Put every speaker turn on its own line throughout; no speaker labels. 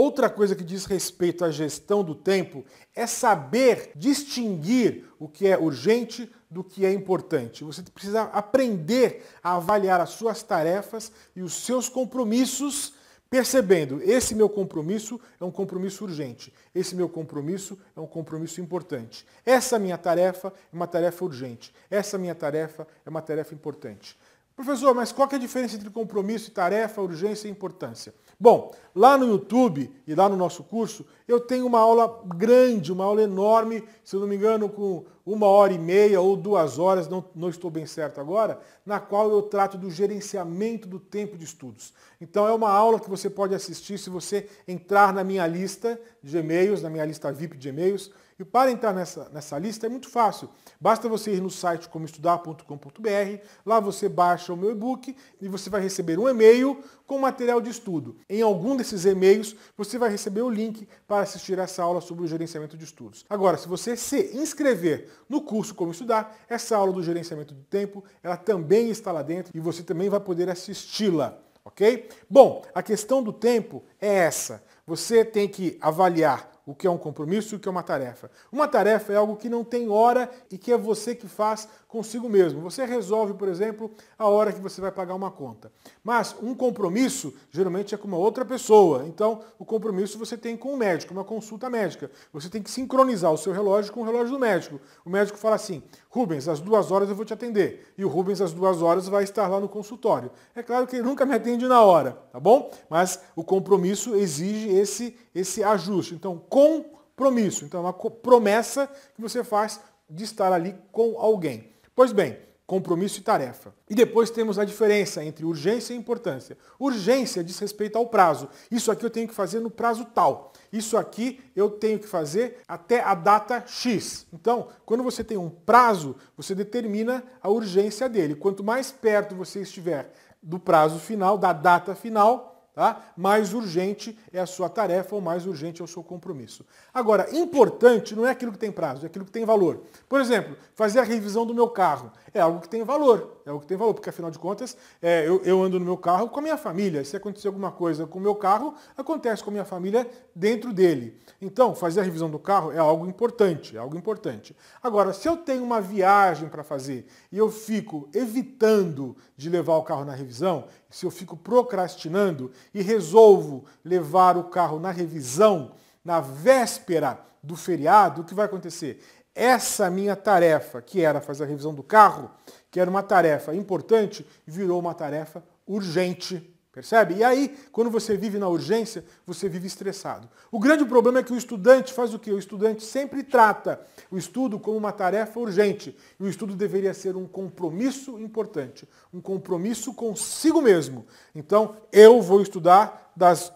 Outra coisa que diz respeito à gestão do tempo é saber distinguir o que é urgente do que é importante. Você precisa aprender a avaliar as suas tarefas e os seus compromissos, percebendo: esse meu compromisso é um compromisso urgente, esse meu compromisso é um compromisso importante. Essa minha tarefa é uma tarefa urgente, essa minha tarefa é uma tarefa importante. Professor, mas qual é a diferença entre compromisso e tarefa, urgência e importância? Bom, lá no YouTube e lá no nosso curso, eu tenho uma aula grande, uma aula enorme, se eu não me engano, com uma hora e meia ou duas horas, não, não estou bem certo agora, na qual eu trato do gerenciamento do tempo de estudos. Então é uma aula que você pode assistir se você entrar na minha lista de e-mails, na minha lista VIP de e-mails, e para entrar nessa, nessa lista é muito fácil. Basta você ir no site comoestudar.com.br, lá você baixa o meu e-book e você vai receber um e-mail com material de estudo. Em algum desses e-mails você vai receber o link para assistir essa aula sobre o gerenciamento de estudos. Agora, se você se inscrever no curso Como Estudar, essa aula do gerenciamento do tempo, ela também está lá dentro e você também vai poder assisti-la. Ok? Bom, a questão do tempo é essa. Você tem que avaliar o que é um compromisso e o que é uma tarefa. Uma tarefa é algo que não tem hora e que é você que faz consigo mesmo. Você resolve, por exemplo, a hora que você vai pagar uma conta. Mas um compromisso geralmente é com uma outra pessoa. Então, o compromisso você tem com o médico, uma consulta médica. Você tem que sincronizar o seu relógio com o relógio do médico. O médico fala assim: Rubens, às duas horas eu vou te atender. E o Rubens, às duas horas, vai estar lá no consultório. É claro que ele nunca me atende na hora tá bom? Mas o compromisso exige esse, esse ajuste. Então, compromisso. Então, é uma promessa que você faz de estar ali com alguém. Pois bem, compromisso e tarefa. E depois temos a diferença entre urgência e importância. Urgência diz respeito ao prazo. Isso aqui eu tenho que fazer no prazo tal. Isso aqui eu tenho que fazer até a data X. Então, quando você tem um prazo, você determina a urgência dele. Quanto mais perto você estiver do prazo final, da data final, tá? mais urgente é a sua tarefa ou mais urgente é o seu compromisso. Agora, importante não é aquilo que tem prazo, é aquilo que tem valor. Por exemplo, fazer a revisão do meu carro é algo que tem valor é o que tem valor, porque afinal de contas, é, eu, eu, ando no meu carro com a minha família. Se acontecer alguma coisa com o meu carro, acontece com a minha família dentro dele. Então, fazer a revisão do carro é algo importante, é algo importante. Agora, se eu tenho uma viagem para fazer e eu fico evitando de levar o carro na revisão, se eu fico procrastinando e resolvo levar o carro na revisão na véspera do feriado, o que vai acontecer? essa minha tarefa, que era fazer a revisão do carro, que era uma tarefa importante, virou uma tarefa urgente. Percebe? E aí, quando você vive na urgência, você vive estressado. O grande problema é que o estudante faz o quê? O estudante sempre trata o estudo como uma tarefa urgente. E o estudo deveria ser um compromisso importante, um compromisso consigo mesmo. Então, eu vou estudar das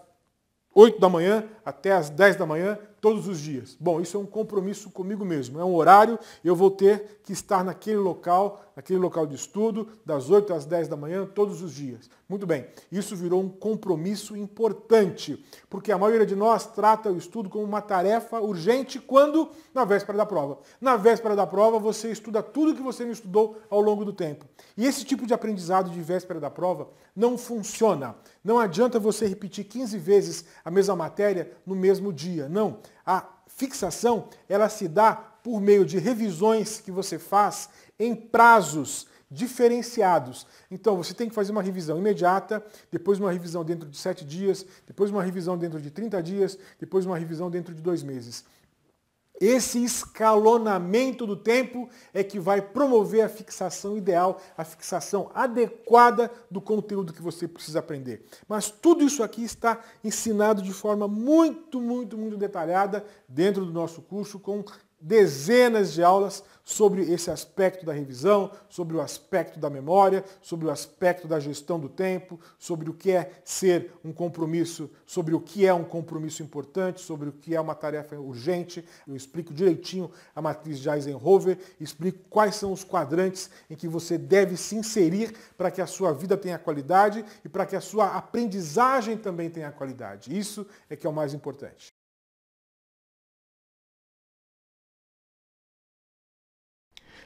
8 da manhã até as 10 da manhã, todos os dias. Bom, isso é um compromisso comigo mesmo, é um horário, eu vou ter que estar naquele local aquele local de estudo, das 8 às 10 da manhã, todos os dias. Muito bem, isso virou um compromisso importante, porque a maioria de nós trata o estudo como uma tarefa urgente quando na véspera da prova. Na véspera da prova, você estuda tudo que você não estudou ao longo do tempo. E esse tipo de aprendizado de véspera da prova não funciona. Não adianta você repetir 15 vezes a mesma matéria no mesmo dia. Não. A fixação, ela se dá por meio de revisões que você faz em prazos diferenciados. Então, você tem que fazer uma revisão imediata, depois uma revisão dentro de sete dias, depois uma revisão dentro de 30 dias, depois uma revisão dentro de dois meses. Esse escalonamento do tempo é que vai promover a fixação ideal, a fixação adequada do conteúdo que você precisa aprender. Mas tudo isso aqui está ensinado de forma muito, muito, muito detalhada dentro do nosso curso, com dezenas de aulas sobre esse aspecto da revisão, sobre o aspecto da memória, sobre o aspecto da gestão do tempo, sobre o que é ser um compromisso, sobre o que é um compromisso importante, sobre o que é uma tarefa urgente. Eu explico direitinho a matriz de Eisenhower, explico quais são os quadrantes em que você deve se inserir para que a sua vida tenha qualidade e para que a sua aprendizagem também tenha qualidade. Isso é que é o mais importante.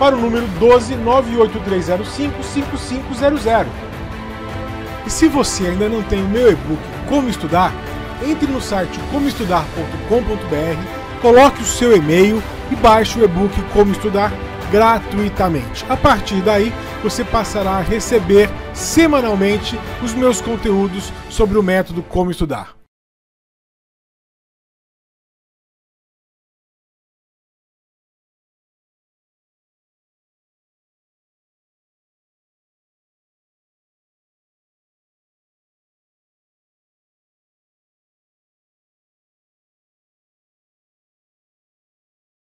para o número 12 98305 5500. E se você ainda não tem o meu e-book Como Estudar, entre no site comoestudar.com.br, coloque o seu e-mail e baixe o e-book Como Estudar gratuitamente. A partir daí, você passará a receber semanalmente os meus conteúdos sobre o método Como Estudar.